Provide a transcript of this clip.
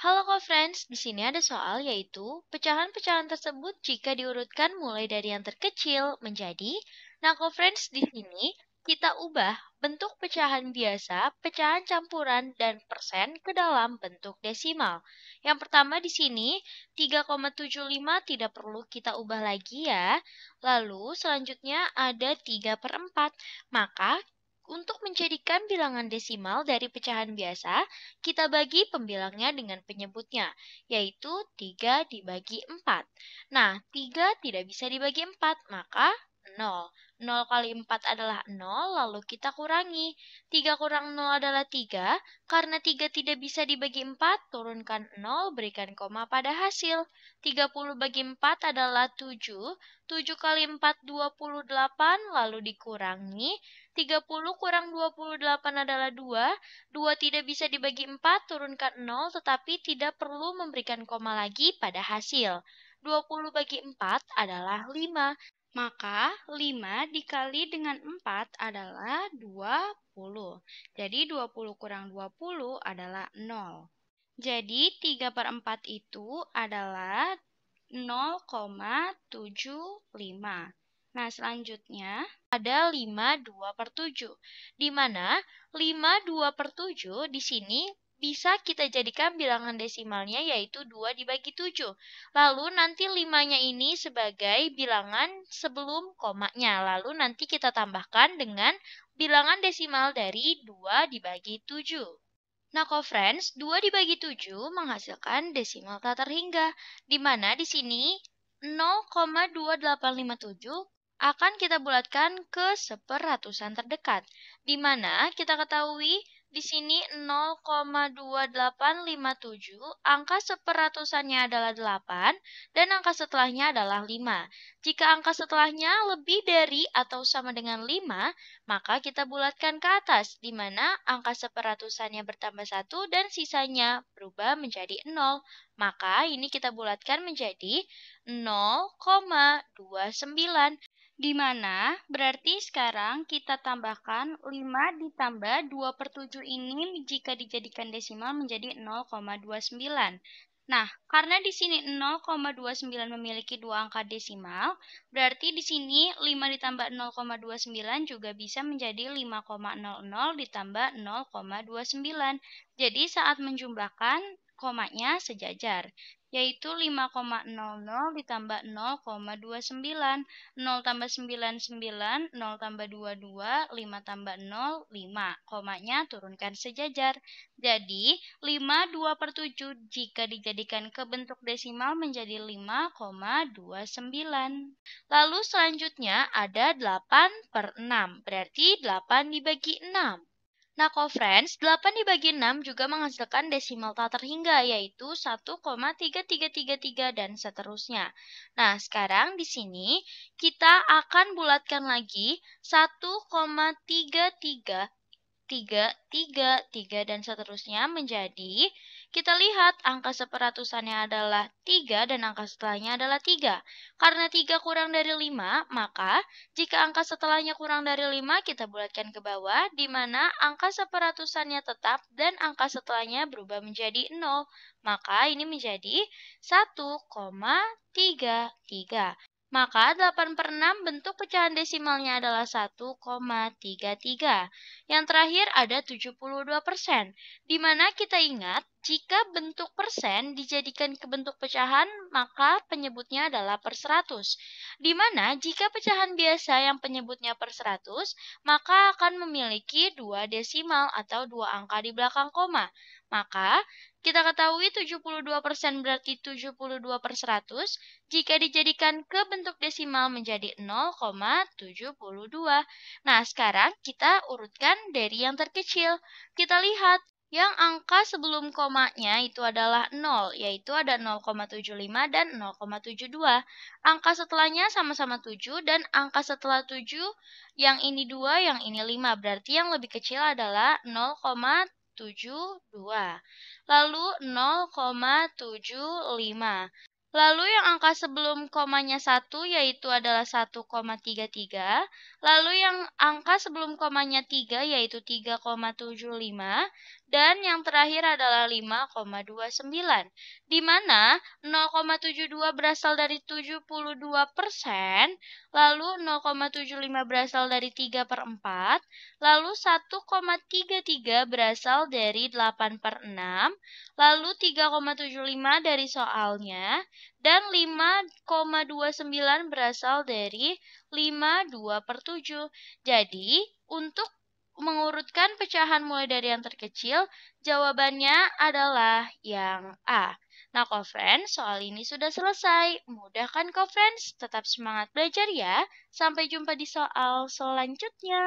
Halo kau friends di sini ada soal yaitu pecahan-pecahan tersebut jika diurutkan mulai dari yang terkecil menjadi Nah kau friends di sini kita ubah bentuk pecahan biasa, pecahan campuran, dan persen ke dalam bentuk desimal. Yang pertama di sini 3,75 tidak perlu kita ubah lagi ya. Lalu selanjutnya ada 3 per 4. Maka untuk menjadikan bilangan desimal dari pecahan biasa, kita bagi pembilangnya dengan penyebutnya, yaitu 3 dibagi 4. Nah, 3 tidak bisa dibagi 4, maka 0. 0 kali 4 adalah 0, lalu kita kurangi. 3 kurang 0 adalah 3, karena 3 tidak bisa dibagi 4, turunkan 0, berikan koma pada hasil. 30 bagi 4 adalah 7, 7 kali 4 28, lalu dikurangi. 30 kurang 28 adalah 2, 2 tidak bisa dibagi 4, turunkan 0, tetapi tidak perlu memberikan koma lagi pada hasil. 20 bagi 4 adalah 5. Maka 5 dikali dengan 4 adalah 20. Jadi 20 kurang 20 adalah 0. Jadi 3 per 4 itu adalah 0,75. Nah, selanjutnya ada 5 2 per 7. Di mana 5 2 per 7 di sini bisa kita jadikan bilangan desimalnya yaitu 2 dibagi 7. Lalu nanti 5-nya ini sebagai bilangan sebelum komanya. Lalu nanti kita tambahkan dengan bilangan desimal dari 2 dibagi 7. Nah, ko friends, 2 dibagi 7 menghasilkan desimal tak terhingga, di mana di sini 0,2857 akan kita bulatkan ke seperatusan terdekat, di mana kita ketahui di sini 0,2857, angka seperatusannya adalah 8, dan angka setelahnya adalah 5. Jika angka setelahnya lebih dari atau sama dengan 5, maka kita bulatkan ke atas, di mana angka seperatusannya bertambah 1 dan sisanya berubah menjadi 0. Maka ini kita bulatkan menjadi 0,29. Di mana berarti sekarang kita tambahkan 5 ditambah 2 per 7 ini jika dijadikan desimal menjadi 0,29. Nah, karena di sini 0,29 memiliki dua angka desimal, berarti di sini 5 ditambah 0,29 juga bisa menjadi 5,00 ditambah 0,29. Jadi saat menjumlahkan komanya sejajar, yaitu 5,00 ditambah 0,29, 0 tambah 99, 0 tambah 22, 5 tambah 0, 5, komanya turunkan sejajar. Jadi, 5 2 per 7 jika dijadikan ke bentuk desimal menjadi 5,29. Lalu selanjutnya ada 8 per 6, berarti 8 dibagi 6. Nah, Friends, 8 dibagi 6 juga menghasilkan desimal tak terhingga, yaitu 1,3333 dan seterusnya. Nah, sekarang di sini kita akan bulatkan lagi 1,33 3, 3, 3, dan seterusnya menjadi, kita lihat angka seperatusannya adalah 3 dan angka setelahnya adalah 3. Karena 3 kurang dari 5, maka jika angka setelahnya kurang dari 5, kita bulatkan ke bawah, di mana angka seperatusannya tetap dan angka setelahnya berubah menjadi 0. Maka ini menjadi 1,33. Maka 8 per 6 bentuk pecahan desimalnya adalah 1,33. Yang terakhir ada 72 persen, di mana kita ingat jika bentuk persen dijadikan ke bentuk pecahan, maka penyebutnya adalah per 100. Di mana jika pecahan biasa yang penyebutnya per 100, maka akan memiliki dua desimal atau dua angka di belakang koma. Maka kita ketahui 72% berarti 72 per 100 jika dijadikan ke bentuk desimal menjadi 0,72. Nah, sekarang kita urutkan dari yang terkecil. Kita lihat yang angka sebelum komanya itu adalah 0, yaitu ada 0,75 dan 0,72. Angka setelahnya sama-sama 7, dan angka setelah 7, yang ini 2, yang ini 5. Berarti yang lebih kecil adalah 0,72. 0,72, lalu 0,75. Lalu yang angka sebelum komanya 1 yaitu adalah 1,33. Lalu yang angka sebelum komanya 3 yaitu 3,75. Dan yang terakhir adalah 5,29, di mana 0,72 berasal dari 72 persen, lalu 0,75 berasal dari 3 4, lalu 1,33 berasal dari 8 6, lalu 3,75 dari soalnya, dan 5,29 berasal dari 5 7. Jadi, untuk mengurutkan pecahan mulai dari yang terkecil, jawabannya adalah yang A. Nah, Kofrens, soal ini sudah selesai. Mudah kan, Kofrens? Tetap semangat belajar ya. Sampai jumpa di soal selanjutnya.